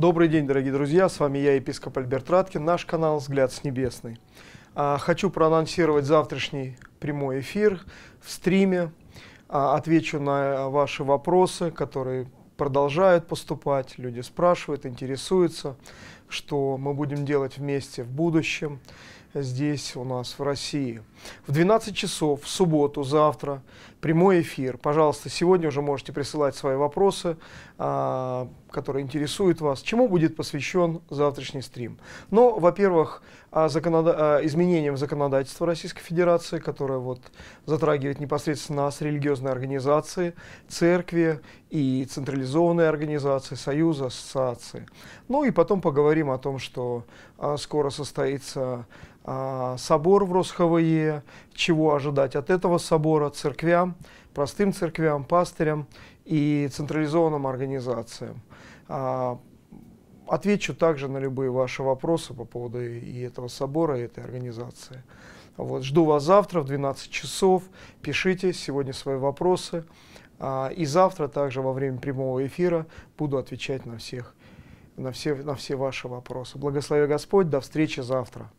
Добрый день, дорогие друзья, с вами я, епископ Альберт Раткин, наш канал «Взгляд с небесной». А, хочу проанонсировать завтрашний прямой эфир в стриме, а, отвечу на ваши вопросы, которые продолжают поступать, люди спрашивают, интересуются, что мы будем делать вместе в будущем здесь у нас в России. В 12 часов в субботу, завтра, прямой эфир. Пожалуйста, сегодня уже можете присылать свои вопросы, а, которые интересуют вас. Чему будет посвящен завтрашний стрим? Ну, во-первых, законода... изменениям законодательства Российской Федерации, которое вот затрагивает непосредственно нас, религиозные организации, церкви и централизованные организации, союзы, ассоциации. Ну и потом поговорим о том, что а, скоро состоится а, собор в Росхве, чего ожидать от этого собора, церквям, простым церквям, пастырям и централизованным организациям. А, отвечу также на любые ваши вопросы по поводу и этого собора, и этой организации. Вот, жду вас завтра в 12 часов. Пишите сегодня свои вопросы. А, и завтра также во время прямого эфира буду отвечать на, всех, на, все, на все ваши вопросы. Благослови Господь. До встречи завтра.